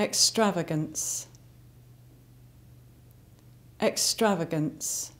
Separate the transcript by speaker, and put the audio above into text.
Speaker 1: extravagance, extravagance.